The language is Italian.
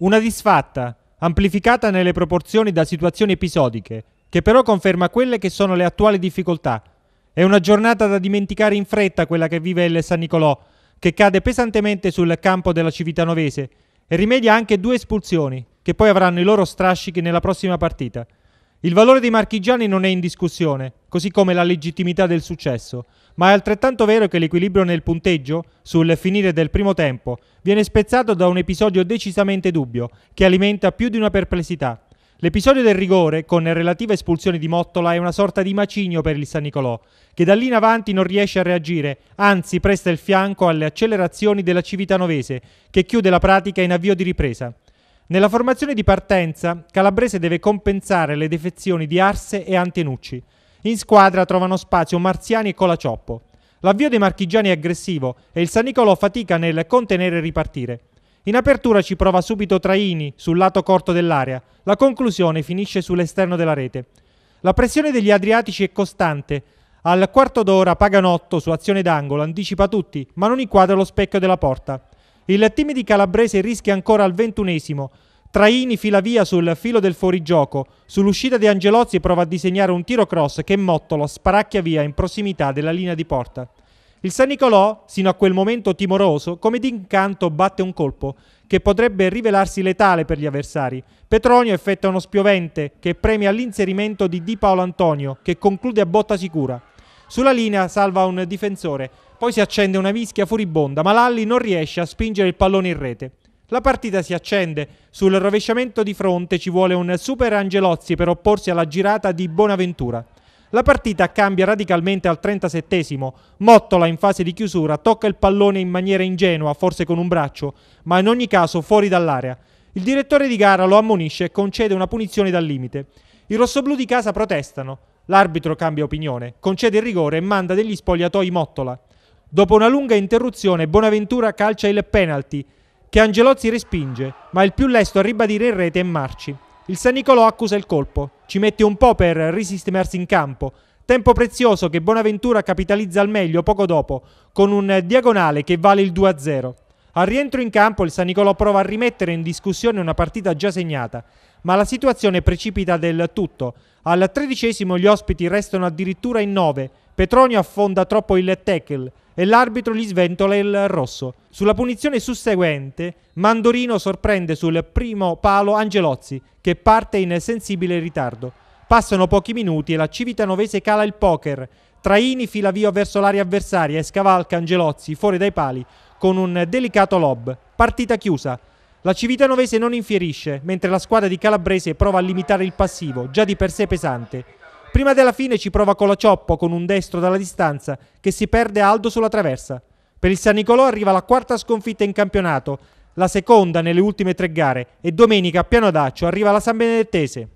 Una disfatta, amplificata nelle proporzioni da situazioni episodiche, che però conferma quelle che sono le attuali difficoltà. È una giornata da dimenticare in fretta quella che vive il San Nicolò, che cade pesantemente sul campo della Civitanovese e rimedia anche due espulsioni, che poi avranno i loro strascichi nella prossima partita. Il valore dei marchigiani non è in discussione, così come la legittimità del successo, ma è altrettanto vero che l'equilibrio nel punteggio, sul finire del primo tempo, viene spezzato da un episodio decisamente dubbio, che alimenta più di una perplessità. L'episodio del rigore, con relativa espulsione di Mottola, è una sorta di macigno per il San Nicolò, che da lì in avanti non riesce a reagire, anzi presta il fianco alle accelerazioni della Civitanovese, che chiude la pratica in avvio di ripresa. Nella formazione di partenza, Calabrese deve compensare le defezioni di Arse e Antenucci. In squadra trovano spazio Marziani e Colacioppo. L'avvio dei marchigiani è aggressivo e il San Nicolò fatica nel contenere e ripartire. In apertura ci prova subito Traini sul lato corto dell'area. La conclusione finisce sull'esterno della rete. La pressione degli Adriatici è costante. Al quarto d'ora Paganotto su azione d'angolo anticipa tutti, ma non inquadra lo specchio della porta. Il team di Calabrese rischia ancora al ventunesimo. Traini fila via sul filo del fuorigioco. Sull'uscita di Angelozzi prova a disegnare un tiro cross che Mottolo sparacchia via in prossimità della linea di porta. Il San Nicolò, sino a quel momento timoroso, come d'incanto batte un colpo che potrebbe rivelarsi letale per gli avversari. Petronio effetta uno spiovente che premia l'inserimento di Di Paolo Antonio che conclude a botta sicura. Sulla linea salva un difensore, poi si accende una mischia furibonda, ma Lalli non riesce a spingere il pallone in rete. La partita si accende, sul rovesciamento di fronte ci vuole un super Angelozzi per opporsi alla girata di Bonaventura. La partita cambia radicalmente al 37esimo. Mottola in fase di chiusura tocca il pallone in maniera ingenua, forse con un braccio, ma in ogni caso fuori dall'area. Il direttore di gara lo ammonisce e concede una punizione dal limite. I rossoblù di casa protestano. L'arbitro cambia opinione, concede il rigore e manda degli spogliatoi Mottola. Dopo una lunga interruzione, Bonaventura calcia il penalty, che Angelozzi respinge, ma il più lesto a ribadire in rete è Marci. Il San Nicolò accusa il colpo, ci mette un po' per risistemarsi in campo, tempo prezioso che Bonaventura capitalizza al meglio poco dopo, con un diagonale che vale il 2-0. Al rientro in campo il San Nicolò prova a rimettere in discussione una partita già segnata, ma la situazione precipita del tutto. Al tredicesimo gli ospiti restano addirittura in nove, Petronio affonda troppo il tackle e l'arbitro gli sventola il rosso. Sulla punizione susseguente, Mandorino sorprende sul primo palo Angelozzi, che parte in sensibile ritardo. Passano pochi minuti e la Civitanovese cala il poker. Traini fila via verso l'area avversaria e scavalca Angelozzi fuori dai pali con un delicato lob. Partita chiusa. La Civitanovese non infierisce, mentre la squadra di Calabrese prova a limitare il passivo, già di per sé pesante. Prima della fine ci prova con la Cioppo, con un destro dalla distanza che si perde Aldo sulla traversa. Per il San Nicolò arriva la quarta sconfitta in campionato, la seconda nelle ultime tre gare e domenica a d'accio arriva la San Benedettese.